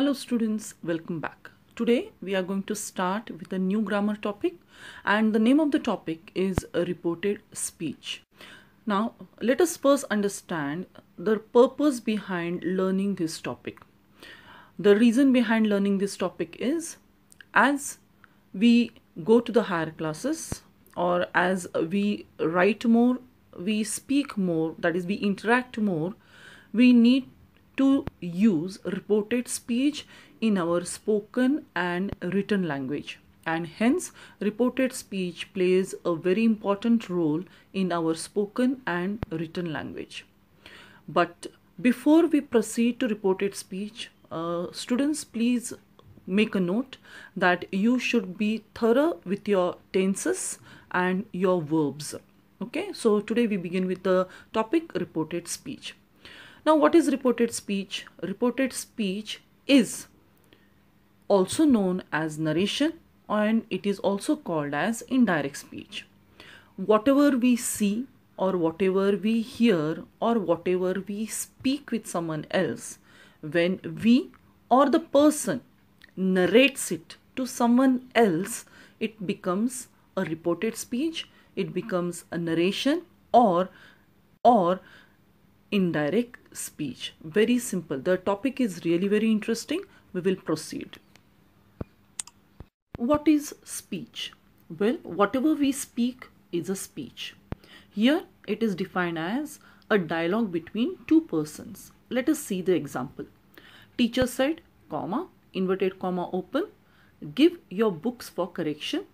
Hello students, welcome back. Today we are going to start with a new grammar topic and the name of the topic is reported speech. Now let us first understand the purpose behind learning this topic. The reason behind learning this topic is as we go to the higher classes or as we write more, we speak more, that is we interact more, we need to use reported speech in our spoken and written language and hence reported speech plays a very important role in our spoken and written language. But before we proceed to reported speech, uh, students please make a note that you should be thorough with your tenses and your verbs. Okay, so today we begin with the topic reported speech. Now, what is reported speech? Reported speech is also known as narration and it is also called as indirect speech. Whatever we see or whatever we hear or whatever we speak with someone else, when we or the person narrates it to someone else, it becomes a reported speech, it becomes a narration or or indirect speech. Very simple. The topic is really very interesting. We will proceed. What is speech? Well, whatever we speak is a speech. Here it is defined as a dialogue between two persons. Let us see the example. Teacher said, comma, inverted comma open, give your books for correction,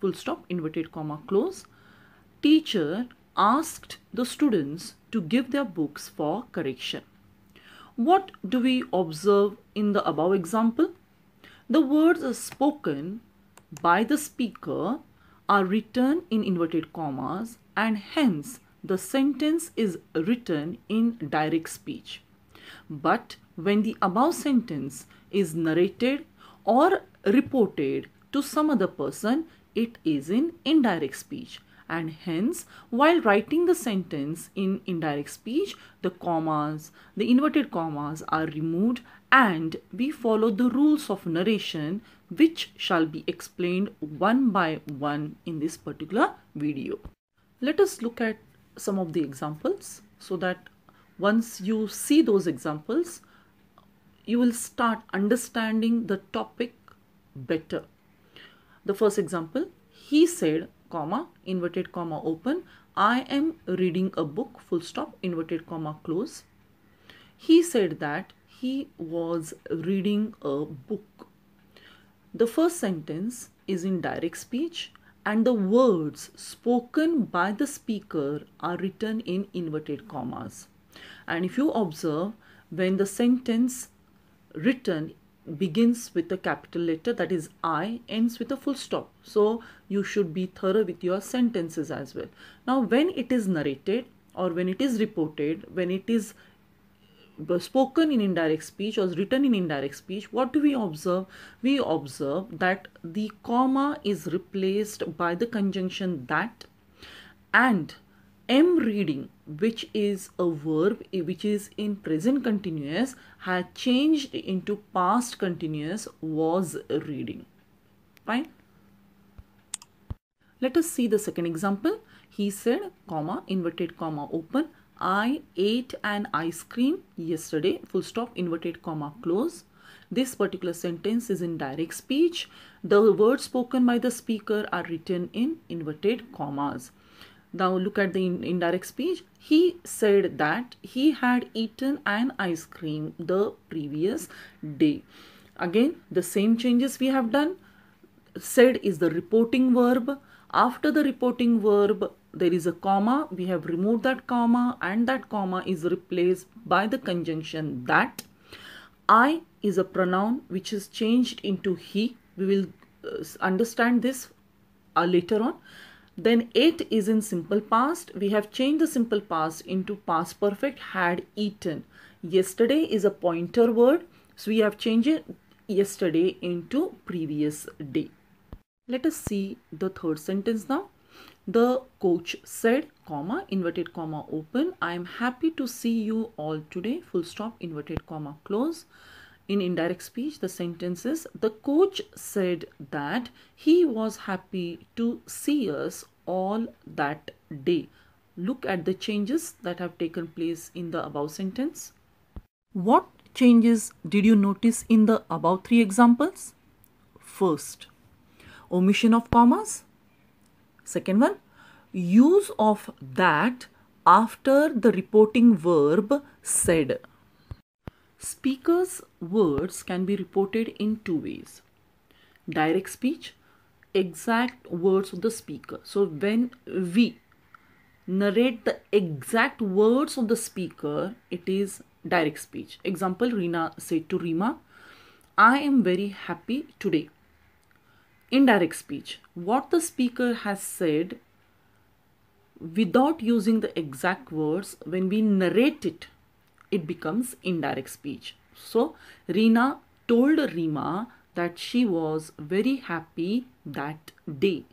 full stop, inverted comma close. Teacher asked the students to give their books for correction. What do we observe in the above example? The words are spoken by the speaker are written in inverted commas and hence the sentence is written in direct speech. But when the above sentence is narrated or reported to some other person, it is in indirect speech and hence while writing the sentence in indirect speech the commas the inverted commas are removed and we follow the rules of narration which shall be explained one by one in this particular video let us look at some of the examples so that once you see those examples you will start understanding the topic better the first example he said comma, inverted comma open. I am reading a book, full stop, inverted comma close. He said that he was reading a book. The first sentence is in direct speech and the words spoken by the speaker are written in inverted commas. And if you observe, when the sentence written begins with a capital letter that is I ends with a full stop. So you should be thorough with your sentences as well. Now when it is narrated or when it is reported, when it is uh, spoken in indirect speech or written in indirect speech, what do we observe? We observe that the comma is replaced by the conjunction that and am reading which is a verb which is in present continuous had changed into past continuous was reading fine let us see the second example he said comma inverted comma open i ate an ice cream yesterday full stop inverted comma close this particular sentence is in direct speech the words spoken by the speaker are written in inverted commas now look at the in indirect speech. He said that he had eaten an ice cream the previous day. Again, the same changes we have done. Said is the reporting verb. After the reporting verb, there is a comma. We have removed that comma and that comma is replaced by the conjunction that. I is a pronoun which is changed into he. We will uh, understand this uh, later on then it is is in simple past. We have changed the simple past into past perfect had eaten. Yesterday is a pointer word. So we have changed it. yesterday into previous day. Let us see the third sentence now. The coach said, comma, inverted comma open, I am happy to see you all today, full stop, inverted comma close. In indirect speech, the sentence is The coach said that he was happy to see us all that day. Look at the changes that have taken place in the above sentence. What changes did you notice in the above three examples? First, omission of commas. Second one, use of that after the reporting verb said. Speaker's words can be reported in two ways. Direct speech, exact words of the speaker. So when we narrate the exact words of the speaker, it is direct speech. Example, Rina said to Rima, I am very happy today. Indirect speech, what the speaker has said without using the exact words, when we narrate it, it becomes indirect speech. So Rina told Rima that she was very happy that day.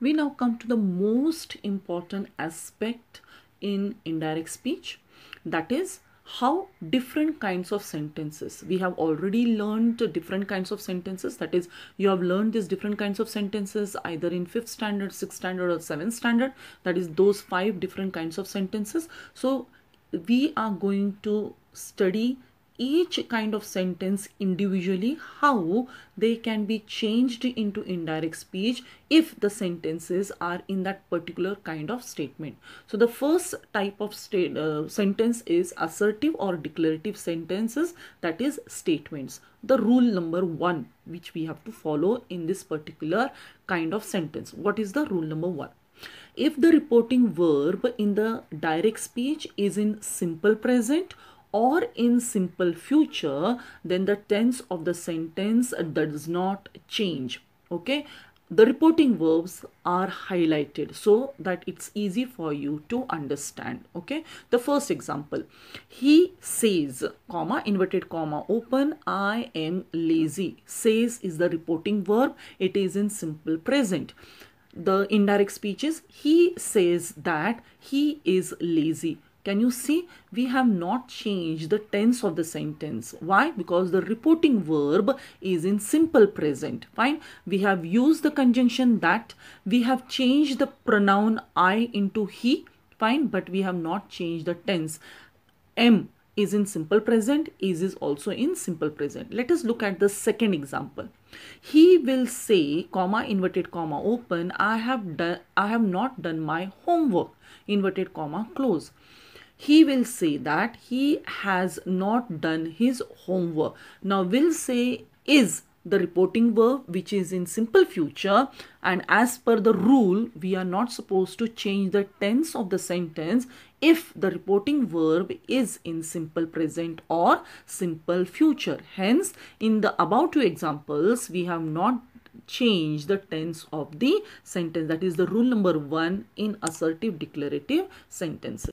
We now come to the most important aspect in indirect speech that is how different kinds of sentences we have already learned different kinds of sentences that is you have learned these different kinds of sentences either in fifth standard sixth standard or seventh standard that is those five different kinds of sentences so we are going to study each kind of sentence individually how they can be changed into indirect speech if the sentences are in that particular kind of statement so the first type of state, uh, sentence is assertive or declarative sentences that is statements the rule number 1 which we have to follow in this particular kind of sentence what is the rule number 1 if the reporting verb in the direct speech is in simple present or in simple future, then the tense of the sentence does not change. Okay, the reporting verbs are highlighted so that it's easy for you to understand okay the first example he says comma inverted comma open i am lazy says is the reporting verb it is in simple present the indirect speech is he says that he is lazy. Can you see? We have not changed the tense of the sentence. Why? Because the reporting verb is in simple present. Fine. We have used the conjunction that. We have changed the pronoun I into he. Fine. But we have not changed the tense. M is in simple present, is is also in simple present. Let us look at the second example. He will say, comma, inverted comma, open, I have done, I have not done my homework, inverted comma, close. He will say that he has not done his homework. Now, will say is the reporting verb which is in simple future and as per the rule we are not supposed to change the tense of the sentence if the reporting verb is in simple present or simple future hence in the about to examples we have not change the tense of the sentence. That is the rule number one in assertive declarative sentences.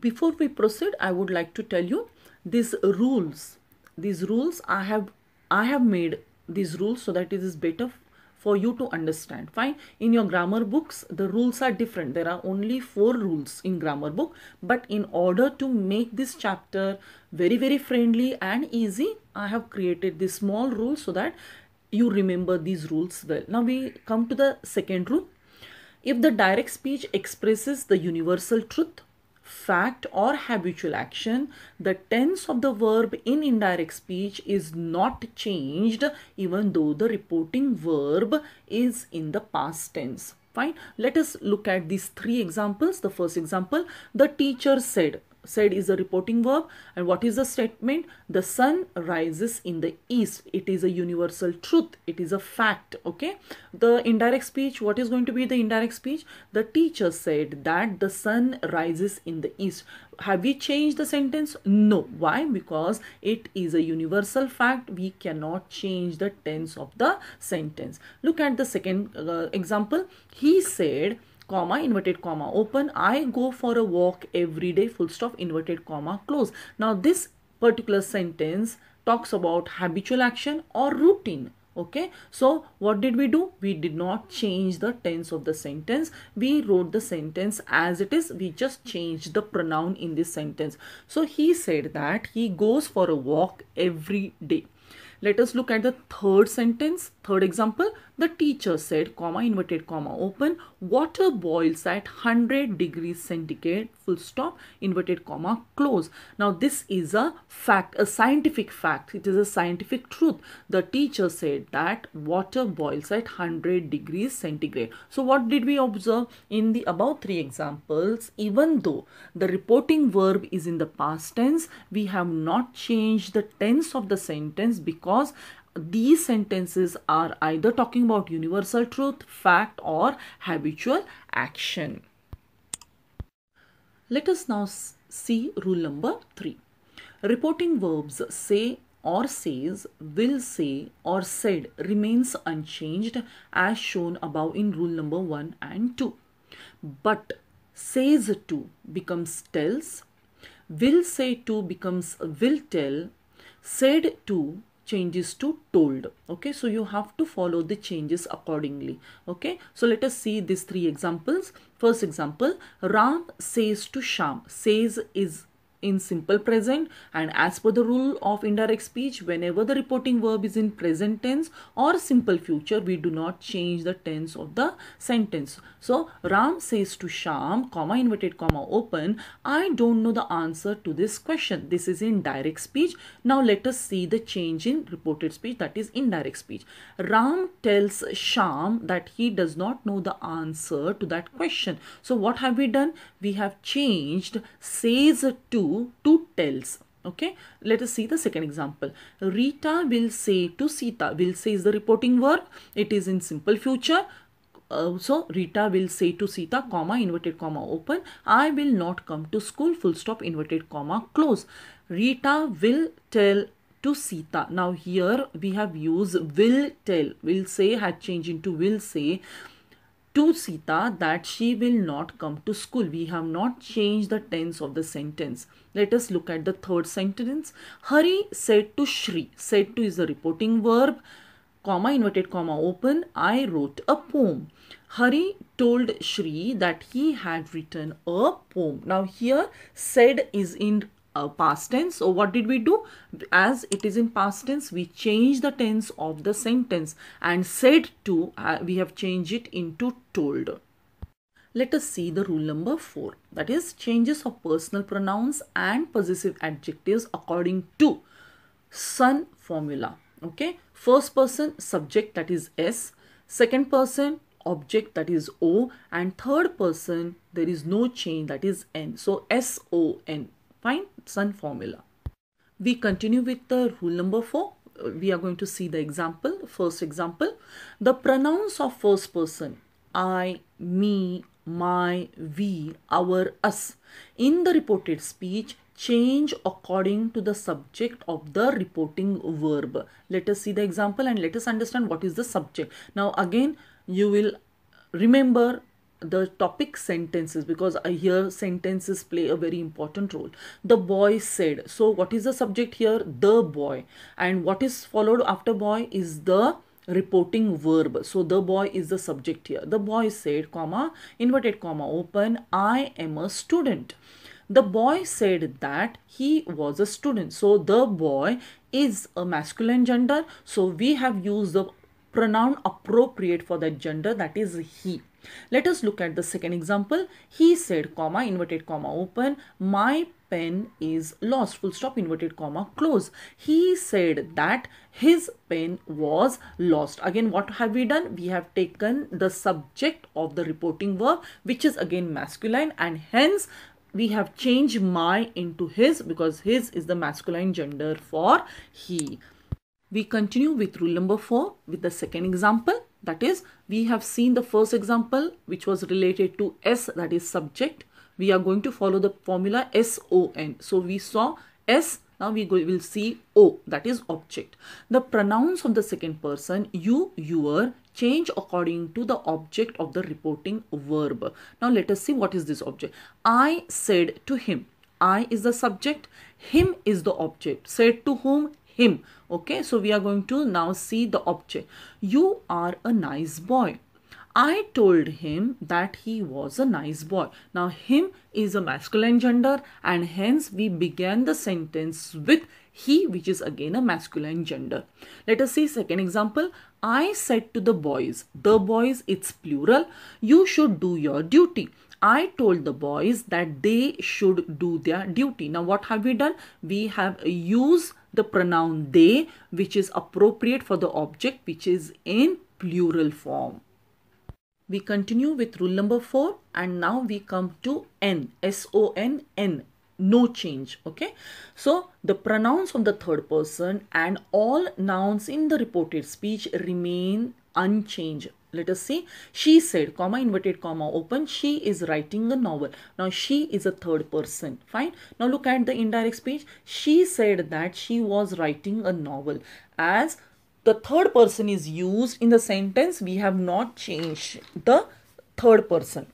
Before we proceed, I would like to tell you these rules. These rules I have I have made these rules so that it is better for you to understand fine in your grammar books the rules are different there are only four rules in grammar book but in order to make this chapter very very friendly and easy i have created this small rule so that you remember these rules well now we come to the second rule if the direct speech expresses the universal truth fact or habitual action, the tense of the verb in indirect speech is not changed even though the reporting verb is in the past tense. Fine. Let us look at these three examples. The first example, the teacher said, said is a reporting verb and what is the statement the sun rises in the east it is a universal truth it is a fact okay the indirect speech what is going to be the indirect speech the teacher said that the sun rises in the east have we changed the sentence no why because it is a universal fact we cannot change the tense of the sentence look at the second uh, example he said comma inverted comma open i go for a walk every day full stop inverted comma close now this particular sentence talks about habitual action or routine okay so what did we do we did not change the tense of the sentence we wrote the sentence as it is we just changed the pronoun in this sentence so he said that he goes for a walk every day let us look at the third sentence third example the teacher said, comma, inverted comma, open, water boils at 100 degrees centigrade, full stop, inverted comma, close. Now, this is a fact, a scientific fact. It is a scientific truth. The teacher said that water boils at 100 degrees centigrade. So, what did we observe in the above three examples? Even though the reporting verb is in the past tense, we have not changed the tense of the sentence because these sentences are either talking about universal truth, fact or habitual action. Let us now see rule number 3. Reporting verbs say or says, will say or said remains unchanged as shown above in rule number 1 and 2. But says to becomes tells, will say to becomes will tell, said to changes to told okay so you have to follow the changes accordingly okay so let us see these three examples first example ram says to sham says is in simple present and as per the rule of indirect speech whenever the reporting verb is in present tense or simple future we do not change the tense of the sentence. So Ram says to Sham comma inverted comma open I don't know the answer to this question. This is in direct speech. Now let us see the change in reported speech that is indirect speech. Ram tells Sham that he does not know the answer to that question. So what have we done? We have changed says to to two tells okay let us see the second example rita will say to sita will say is the reporting verb it is in simple future uh, so Rita will say to Sita, comma, inverted comma, open, I will not come to school, full stop, inverted comma, close. Rita will tell to Sita. Now here we have used will tell, will say had changed into will say to Sita that she will not come to school. We have not changed the tense of the sentence. Let us look at the third sentence. Hari said to Shri. Said to is a reporting verb, comma, inverted comma, open. I wrote a poem. Hari told Shri that he had written a poem. Now here said is in uh, past tense. So what did we do? As it is in past tense, we change the tense of the sentence and said to, uh, we have changed it into told. Let us see the rule number 4 that is changes of personal pronouns and possessive adjectives according to sun formula. Okay, first person subject that is S, second person object that is O and third person there is no change that is N. So S O N Fine, sun formula. We continue with the rule number 4. Uh, we are going to see the example. First example, the pronouns of first person. I, me, my, we, our, us. In the reported speech, change according to the subject of the reporting verb. Let us see the example and let us understand what is the subject. Now again, you will remember the topic sentences because here sentences play a very important role the boy said so what is the subject here the boy and what is followed after boy is the reporting verb so the boy is the subject here the boy said comma inverted comma open i am a student the boy said that he was a student so the boy is a masculine gender so we have used the pronoun appropriate for that gender that is he. Let us look at the second example. He said, comma, inverted comma, open, my pen is lost, full stop, inverted comma, close. He said that his pen was lost. Again, what have we done? We have taken the subject of the reporting verb, which is again masculine and hence we have changed my into his because his is the masculine gender for he we continue with rule number 4 with the second example. That is, we have seen the first example which was related to S that is subject. We are going to follow the formula SON. So we saw S, now we will see O that is object. The pronouns of the second person, you, your, change according to the object of the reporting verb. Now let us see what is this object. I said to him. I is the subject, him is the object. Said to whom? him okay so we are going to now see the object you are a nice boy I told him that he was a nice boy. Now, him is a masculine gender, and hence we began the sentence with he, which is again a masculine gender. Let us see second example. I said to the boys, the boys, it's plural, you should do your duty. I told the boys that they should do their duty. Now, what have we done? We have used the pronoun they which is appropriate for the object which is in plural form. We continue with rule number 4 and now we come to N, S-O-N, N, no change, okay? So, the pronouns of the third person and all nouns in the reported speech remain unchanged let us see she said comma inverted comma open she is writing a novel now she is a third person fine now look at the indirect speech she said that she was writing a novel as the third person is used in the sentence we have not changed the third person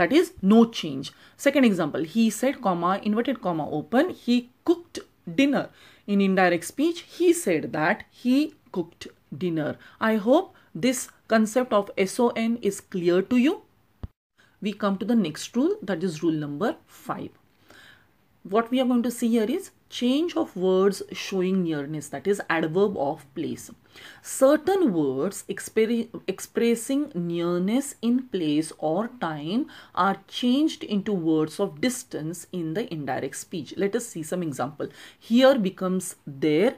that is no change second example he said comma inverted comma open he cooked dinner in indirect speech he said that he cooked dinner i hope this concept of SON is clear to you? We come to the next rule that is rule number 5. What we are going to see here is change of words showing nearness that is adverb of place. Certain words expressing nearness in place or time are changed into words of distance in the indirect speech. Let us see some example. Here becomes there,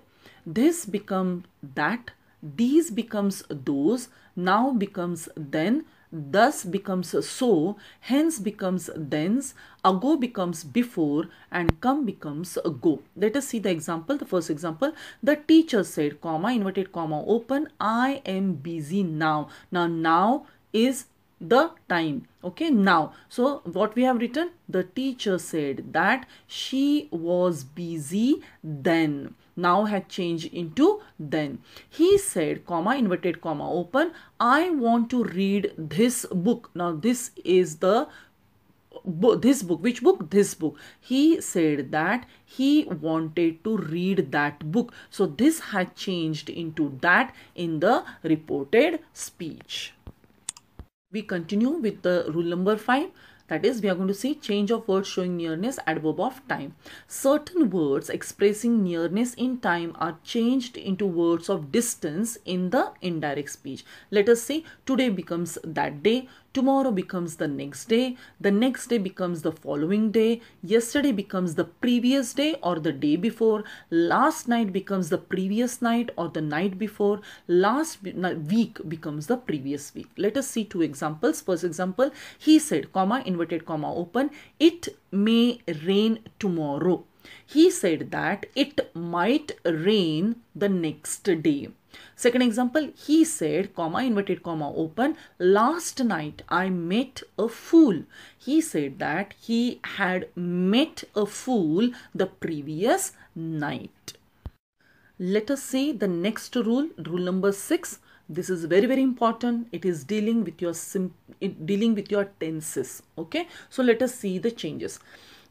this become that, these becomes those, now becomes then, thus becomes so, hence becomes thence, ago becomes before and come becomes go. Let us see the example. The first example, the teacher said, comma, inverted comma, open, I am busy now. Now, now is the time okay now so what we have written the teacher said that she was busy then now had changed into then. He said, comma, inverted comma, open, I want to read this book. Now this is the this book which book this book he said that he wanted to read that book so this had changed into that in the reported speech we continue with the rule number 5 that is, we are going to see change of words showing nearness adverb of time. Certain words expressing nearness in time are changed into words of distance in the indirect speech. Let us say today becomes that day, tomorrow becomes the next day, the next day becomes the following day, yesterday becomes the previous day or the day before, last night becomes the previous night or the night before, last week becomes the previous week. Let us see two examples. First example, he said, comma, inverted comma, open, it may rain tomorrow. He said that it might rain the next day. Second example, he said, comma, inverted comma, open, last night I met a fool. He said that he had met a fool the previous night. Let us see the next rule, rule number six. This is very, very important. It is dealing with your dealing with your tenses. Okay. So let us see the changes.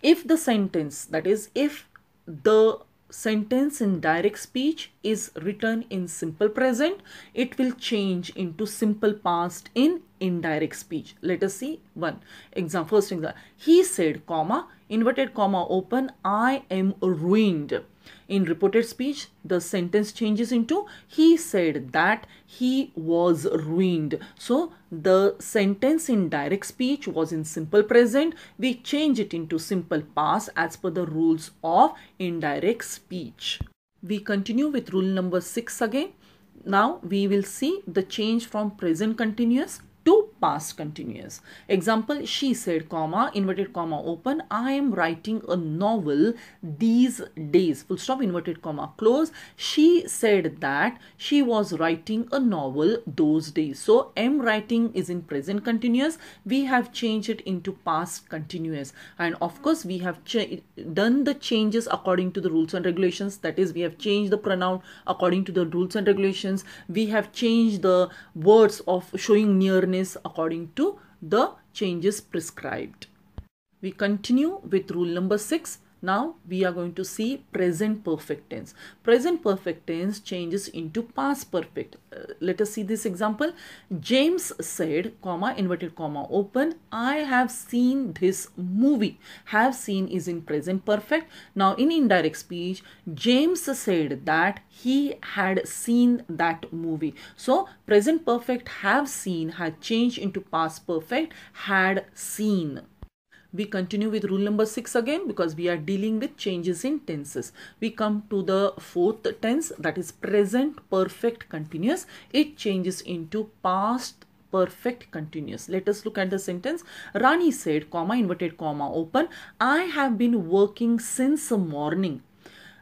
If the sentence, that is, if the sentence in direct speech is written in simple present, it will change into simple past in indirect speech. Let us see one example. First example, he said, comma, inverted comma, open, I am ruined in reported speech, the sentence changes into he said that he was ruined. So the sentence in direct speech was in simple present. We change it into simple past as per the rules of indirect speech. We continue with rule number 6 again. Now we will see the change from present continuous to past continuous. Example, she said, comma, inverted comma, open, I am writing a novel these days, full stop, inverted comma, close. She said that she was writing a novel those days. So, am writing is in present continuous. We have changed it into past continuous. And of course, we have done the changes according to the rules and regulations. That is, we have changed the pronoun according to the rules and regulations. We have changed the words of showing nearness according to the changes prescribed. We continue with rule number 6 now we are going to see present perfect tense. Present perfect tense changes into past perfect. Uh, let us see this example. James said, comma, inverted comma, open, I have seen this movie. Have seen is in present perfect. Now in indirect speech, James said that he had seen that movie. So present perfect have seen had changed into past perfect had seen we continue with rule number 6 again because we are dealing with changes in tenses. We come to the fourth tense that is present perfect continuous. It changes into past perfect continuous. Let us look at the sentence. Rani said, comma, inverted comma, open. I have been working since morning.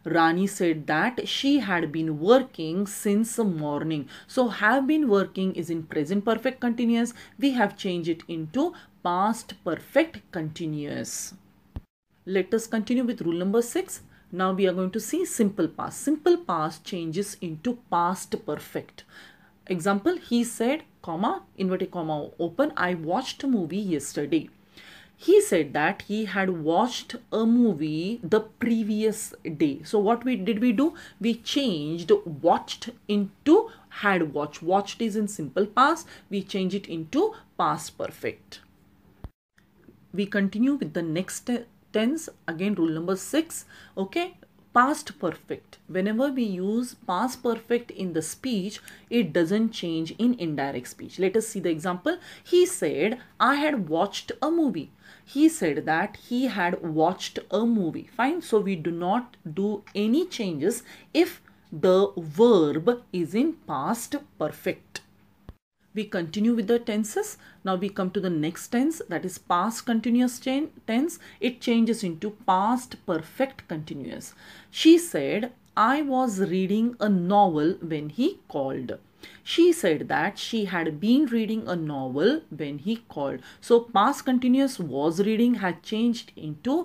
Rani said that she had been working since morning. So have been working is in present perfect continuous. We have changed it into past perfect continuous. Let us continue with rule number 6. Now we are going to see simple past. Simple past changes into past perfect. Example, he said, comma, inverted comma, open, I watched a movie yesterday. He said that he had watched a movie the previous day. So what we did we do? We changed watched into had watched. Watched is in simple past. We change it into past perfect we continue with the next tense again rule number 6 okay past perfect whenever we use past perfect in the speech it doesn't change in indirect speech let us see the example he said i had watched a movie he said that he had watched a movie fine so we do not do any changes if the verb is in past perfect we continue with the tenses now we come to the next tense that is past continuous tense it changes into past perfect continuous she said i was reading a novel when he called she said that she had been reading a novel when he called so past continuous was reading had changed into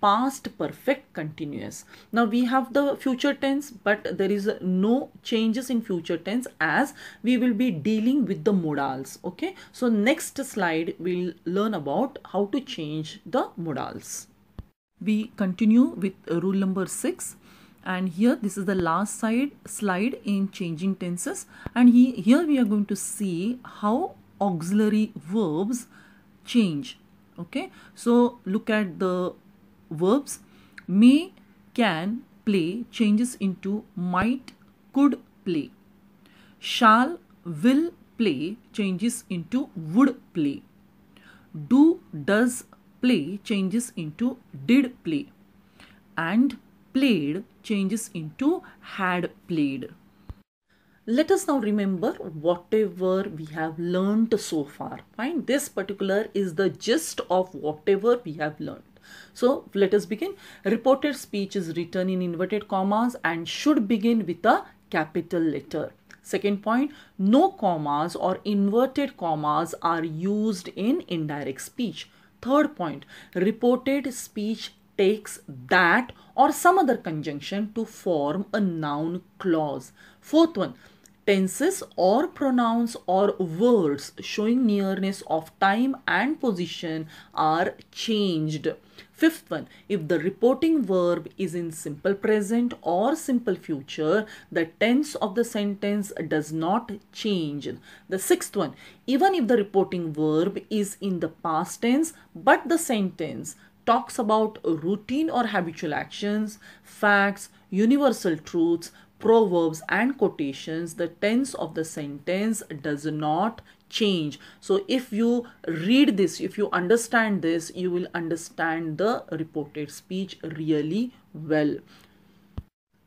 past perfect continuous. Now we have the future tense but there is no changes in future tense as we will be dealing with the modals. Okay. So next slide we'll learn about how to change the modals. We continue with rule number 6 and here this is the last side slide in changing tenses and he, here we are going to see how auxiliary verbs change. Okay. So look at the verbs may, can, play changes into might, could play. Shall, will play changes into would play. Do, does play changes into did play. And played changes into had played. Let us now remember whatever we have learnt so far. Fine, this particular is the gist of whatever we have learnt. So let us begin. Reported speech is written in inverted commas and should begin with a capital letter. Second point, no commas or inverted commas are used in indirect speech. Third point, reported speech takes that or some other conjunction to form a noun clause. Fourth one, tenses or pronouns or words showing nearness of time and position are changed. Fifth one, if the reporting verb is in simple present or simple future, the tense of the sentence does not change. The sixth one, even if the reporting verb is in the past tense, but the sentence talks about routine or habitual actions, facts, universal truths, proverbs and quotations the tense of the sentence does not change so if you read this if you understand this you will understand the reported speech really well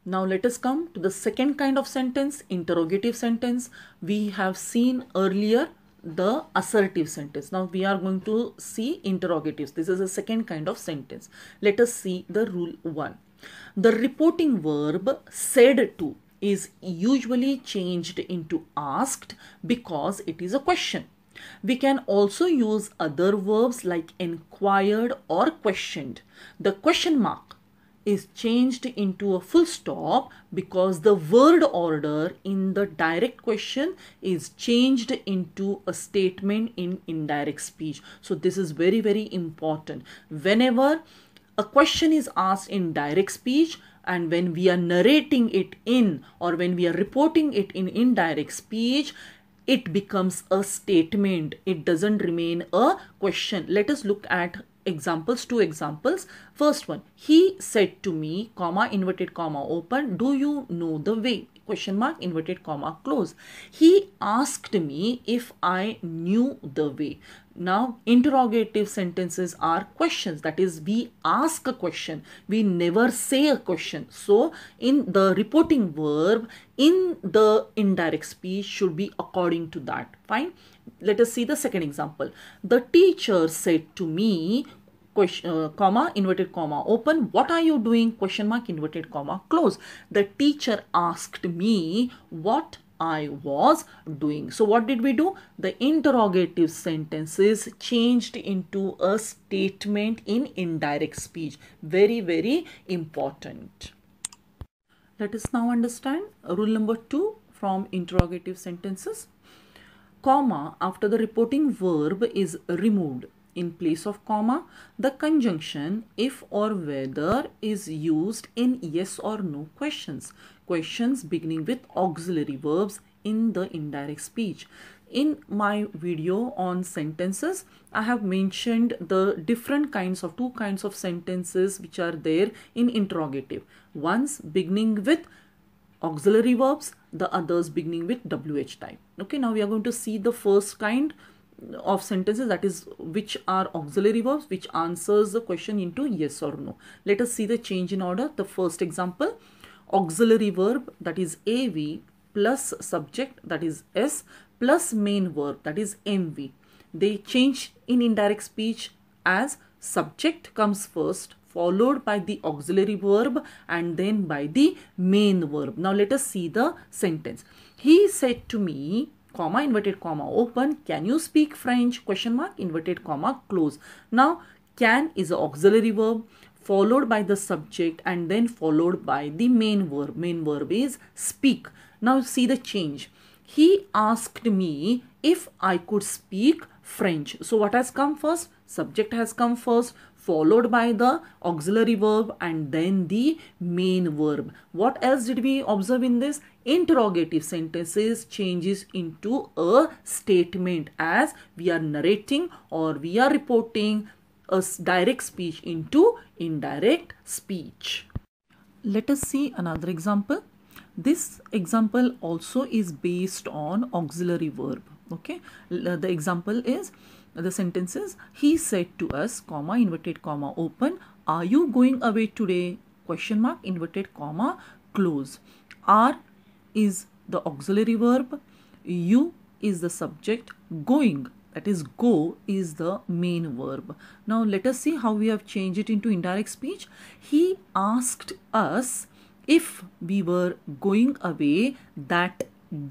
now let us come to the second kind of sentence interrogative sentence we have seen earlier the assertive sentence now we are going to see interrogatives this is a second kind of sentence let us see the rule 1 the reporting verb said to is usually changed into asked because it is a question. We can also use other verbs like inquired or questioned. The question mark is changed into a full stop because the word order in the direct question is changed into a statement in indirect speech. So this is very, very important. Whenever a question is asked in direct speech and when we are narrating it in or when we are reporting it in indirect speech it becomes a statement it doesn't remain a question let us look at examples two examples first one he said to me comma inverted comma open do you know the way question mark inverted comma close he asked me if i knew the way now interrogative sentences are questions that is we ask a question we never say a question so in the reporting verb in the indirect speech should be according to that fine let us see the second example the teacher said to me question, uh, comma, inverted comma, open, what are you doing, question mark, inverted comma, close. The teacher asked me what I was doing. So what did we do? The interrogative sentences changed into a statement in indirect speech. Very, very important. Let us now understand rule number two from interrogative sentences. Comma after the reporting verb is removed in place of comma, the conjunction if or whether is used in yes or no questions. Questions beginning with auxiliary verbs in the indirect speech. In my video on sentences, I have mentioned the different kinds of two kinds of sentences which are there in interrogative. Ones beginning with auxiliary verbs, the others beginning with WH type. Okay, now we are going to see the first kind of sentences that is which are auxiliary verbs which answers the question into yes or no let us see the change in order the first example auxiliary verb that is av plus subject that is s plus main verb that is mv they change in indirect speech as subject comes first followed by the auxiliary verb and then by the main verb now let us see the sentence he said to me comma inverted comma open can you speak french question mark inverted comma close now can is an auxiliary verb followed by the subject and then followed by the main verb main verb is speak now see the change he asked me if i could speak French. So what has come first? Subject has come first followed by the auxiliary verb and then the main verb. What else did we observe in this? Interrogative sentences changes into a statement as we are narrating or we are reporting a direct speech into indirect speech. Let us see another example. This example also is based on auxiliary verb okay uh, the example is the sentence is he said to us comma inverted comma open are you going away today question mark inverted comma close are is the auxiliary verb you is the subject going that is go is the main verb now let us see how we have changed it into indirect speech he asked us if we were going away that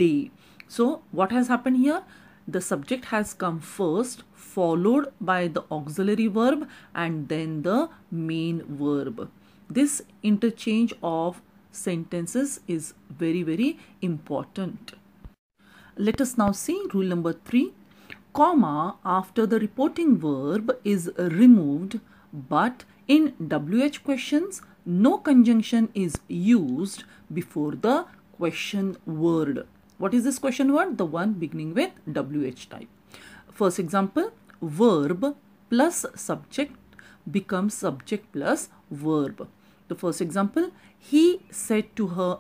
day so what has happened here? The subject has come first followed by the auxiliary verb and then the main verb. This interchange of sentences is very very important. Let us now see rule number 3. Comma after the reporting verb is removed but in WH questions no conjunction is used before the question word. What is this question word? The one beginning with WH type. First example, verb plus subject becomes subject plus verb. The first example, he said to her,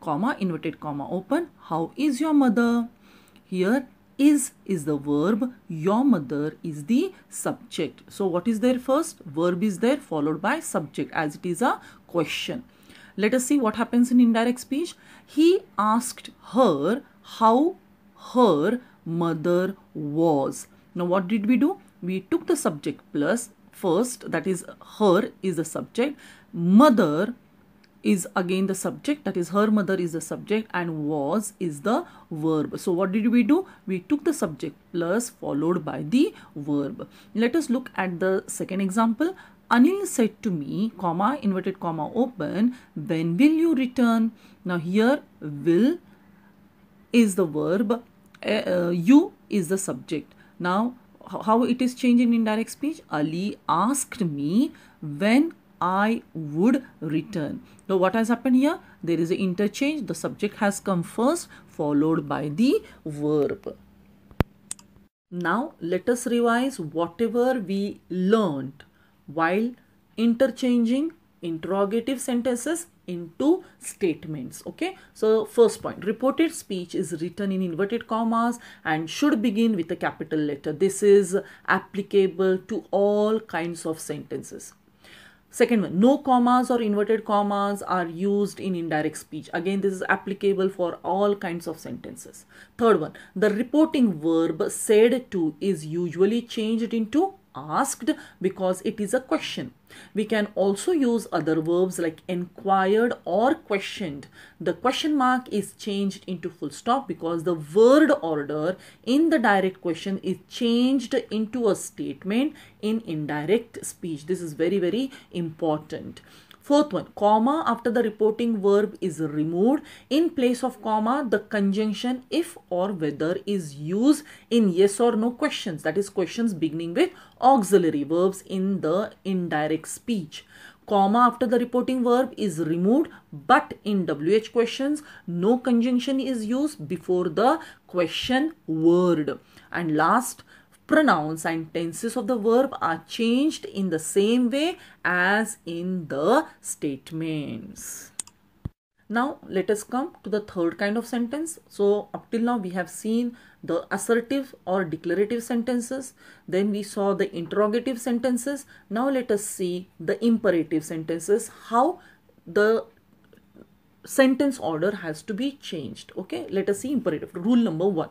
comma, inverted comma, open, how is your mother? Here, is is the verb, your mother is the subject. So what is there first? Verb is there followed by subject as it is a question. Let us see what happens in indirect speech. He asked her how her mother was. Now what did we do? We took the subject plus first that is her is the subject. Mother is again the subject that is her mother is the subject and was is the verb. So what did we do? We took the subject plus followed by the verb. Let us look at the second example. Anil said to me, comma, inverted comma, open, when will you return? Now here, will is the verb, eh, uh, you is the subject. Now, how it is changed in indirect speech? Ali asked me when I would return. Now, what has happened here? There is an interchange. The subject has come first, followed by the verb. Now, let us revise whatever we learned while interchanging interrogative sentences into statements okay so first point reported speech is written in inverted commas and should begin with a capital letter this is applicable to all kinds of sentences second one no commas or inverted commas are used in indirect speech again this is applicable for all kinds of sentences third one the reporting verb said to is usually changed into asked because it is a question. We can also use other verbs like inquired or questioned. The question mark is changed into full stop because the word order in the direct question is changed into a statement in indirect speech. This is very, very important. Fourth one, comma after the reporting verb is removed. In place of comma, the conjunction if or whether is used in yes or no questions. That is questions beginning with auxiliary verbs in the indirect speech comma after the reporting verb is removed but in WH questions no conjunction is used before the question word. And last pronouns and tenses of the verb are changed in the same way as in the statements. Now let us come to the third kind of sentence. So up till now we have seen the assertive or declarative sentences. Then we saw the interrogative sentences. Now let us see the imperative sentences. How the sentence order has to be changed. Okay, let us see imperative. Rule number one.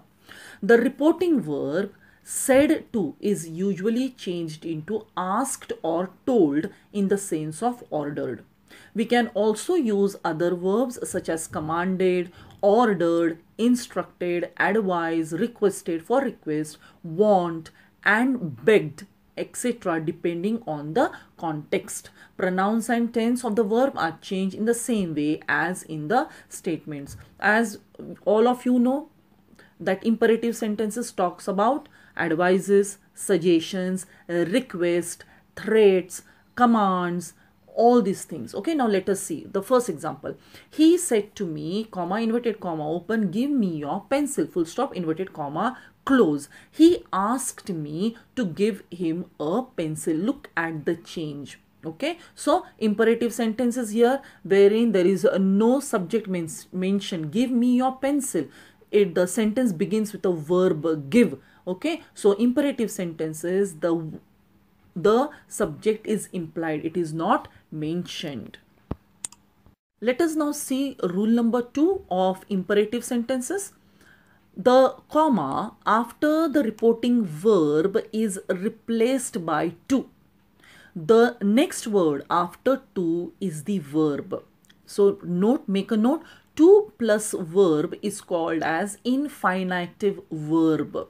The reporting verb said to is usually changed into asked or told in the sense of ordered. We can also use other verbs such as commanded, ordered, instructed, advised, requested for request, want and begged etc. depending on the context. Pronouns and tense of the verb are changed in the same way as in the statements. As all of you know that imperative sentences talks about advices, suggestions, requests, threats, commands, all these things. Okay, now let us see the first example. He said to me, comma, inverted comma, open, give me your pencil, full stop, inverted comma, close. He asked me to give him a pencil. Look at the change okay so imperative sentences here wherein there is no subject mentioned. mention give me your pencil it the sentence begins with a verb give okay so imperative sentences the the subject is implied it is not mentioned let us now see rule number 2 of imperative sentences the comma after the reporting verb is replaced by to. The next word after to is the verb. So note, make a note, to plus verb is called as infinitive verb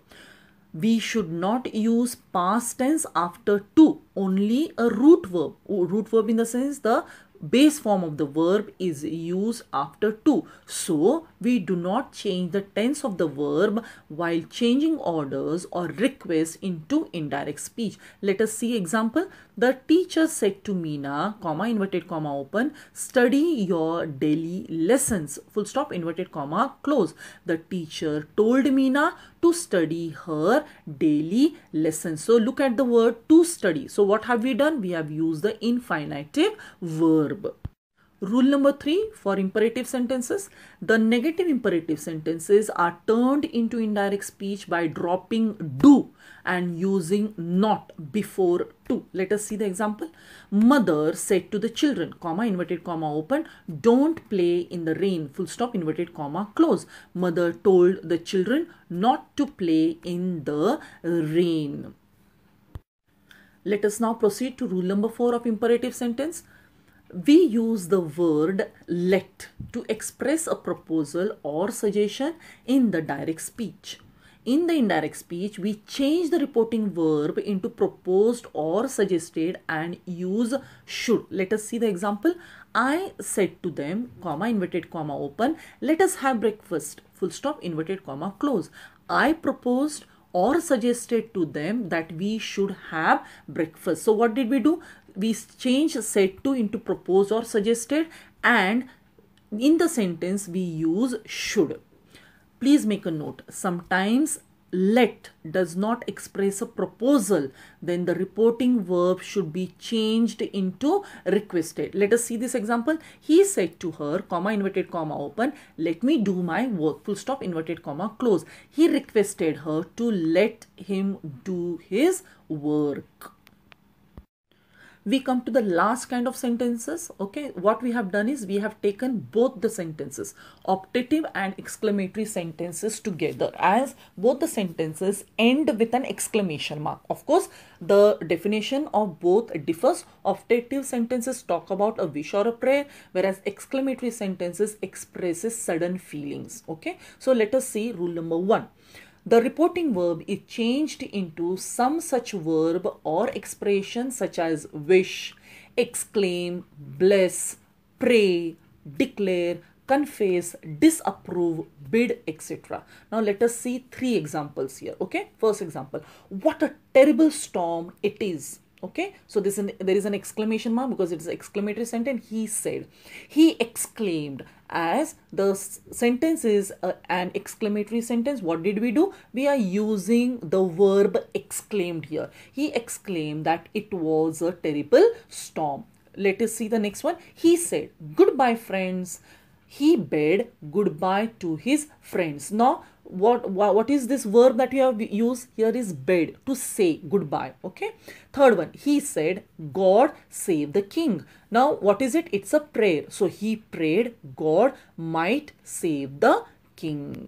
we should not use past tense after to only a root verb root verb in the sense the base form of the verb is used after to so we do not change the tense of the verb while changing orders or requests into indirect speech let us see example the teacher said to meena comma inverted comma open study your daily lessons full stop inverted comma close the teacher told meena to study her daily lessons. So look at the word to study. So what have we done? We have used the infinitive verb. Rule number three for imperative sentences. The negative imperative sentences are turned into indirect speech by dropping do and using not before to. Let us see the example. Mother said to the children, comma, inverted comma, open, don't play in the rain, full stop, inverted comma, close. Mother told the children not to play in the rain. Let us now proceed to rule number four of imperative sentence. We use the word let to express a proposal or suggestion in the direct speech. In the indirect speech, we change the reporting verb into proposed or suggested and use should. Let us see the example. I said to them, comma, inverted comma, open, let us have breakfast, full stop, inverted comma, close. I proposed or suggested to them that we should have breakfast. So what did we do? We change said to into proposed or suggested and in the sentence we use should. Please make a note. Sometimes let does not express a proposal, then the reporting verb should be changed into requested. Let us see this example. He said to her, comma, inverted comma, open, let me do my work, full stop, inverted comma, close. He requested her to let him do his work we come to the last kind of sentences okay what we have done is we have taken both the sentences optative and exclamatory sentences together as both the sentences end with an exclamation mark of course the definition of both differs optative sentences talk about a wish or a prayer whereas exclamatory sentences expresses sudden feelings okay so let us see rule number one the reporting verb is changed into some such verb or expression such as wish, exclaim, bless, pray, declare, confess, disapprove, bid, etc. Now let us see three examples here. Okay, first example. What a terrible storm it is okay so this an, there is an exclamation mark because it's an exclamatory sentence he said he exclaimed as the sentence is a, an exclamatory sentence what did we do we are using the verb exclaimed here he exclaimed that it was a terrible storm let us see the next one he said goodbye friends he bade goodbye to his friends now what what is this verb that you have used here is bid to say goodbye okay third one he said god save the king now what is it it's a prayer so he prayed god might save the king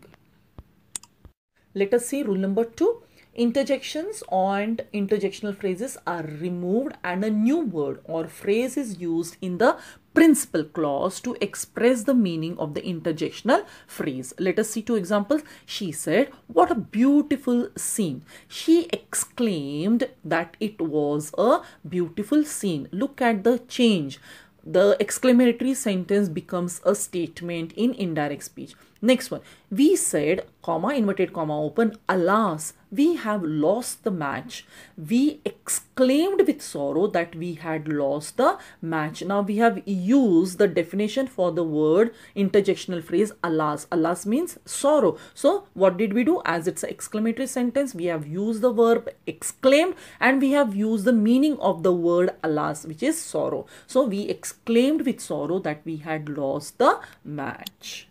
let us see rule number 2 interjections and interjectional phrases are removed and a new word or phrase is used in the principal clause to express the meaning of the interjectional phrase. Let us see two examples. She said, what a beautiful scene. She exclaimed that it was a beautiful scene. Look at the change. The exclamatory sentence becomes a statement in indirect speech. Next one, we said, comma, inverted comma, open, alas, we have lost the match. We exclaimed with sorrow that we had lost the match. Now we have used the definition for the word interjectional phrase alas. Alas means sorrow. So what did we do? As it's an exclamatory sentence, we have used the verb exclaimed and we have used the meaning of the word alas, which is sorrow. So we exclaimed with sorrow that we had lost the match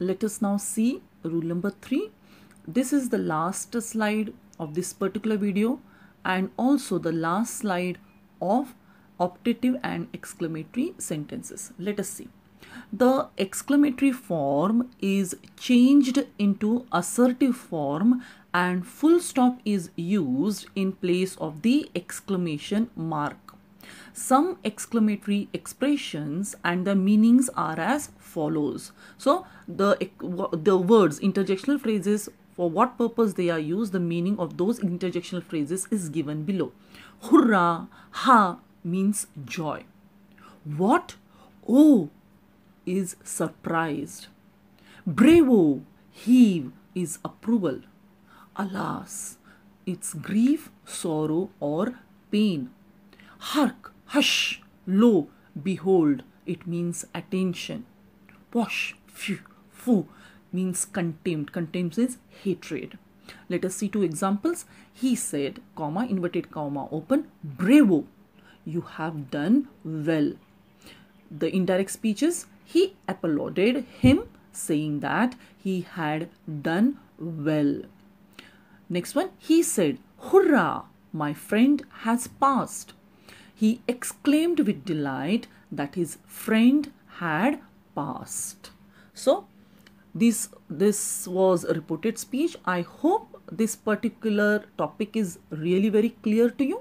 let us now see rule number three. This is the last slide of this particular video and also the last slide of optative and exclamatory sentences. Let us see. The exclamatory form is changed into assertive form and full stop is used in place of the exclamation mark some exclamatory expressions and the meanings are as follows. So the, the words, interjectional phrases, for what purpose they are used, the meaning of those interjectional phrases is given below. Hurrah, ha means joy. What? Oh is surprised. Bravo, heave is approval. Alas, it's grief, sorrow or pain. Hark, Hush, lo, behold, it means attention. Wash, phew, foo means contempt. Contempt is hatred. Let us see two examples. He said, comma, inverted comma, open, bravo, you have done well. The indirect speeches, he applauded him saying that he had done well. Next one, he said, hurrah, my friend has passed he exclaimed with delight that his friend had passed. So, this, this was a reported speech. I hope this particular topic is really very clear to you.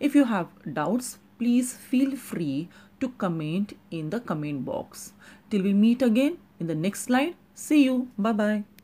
If you have doubts, please feel free to comment in the comment box. Till we meet again in the next slide. See you. Bye-bye.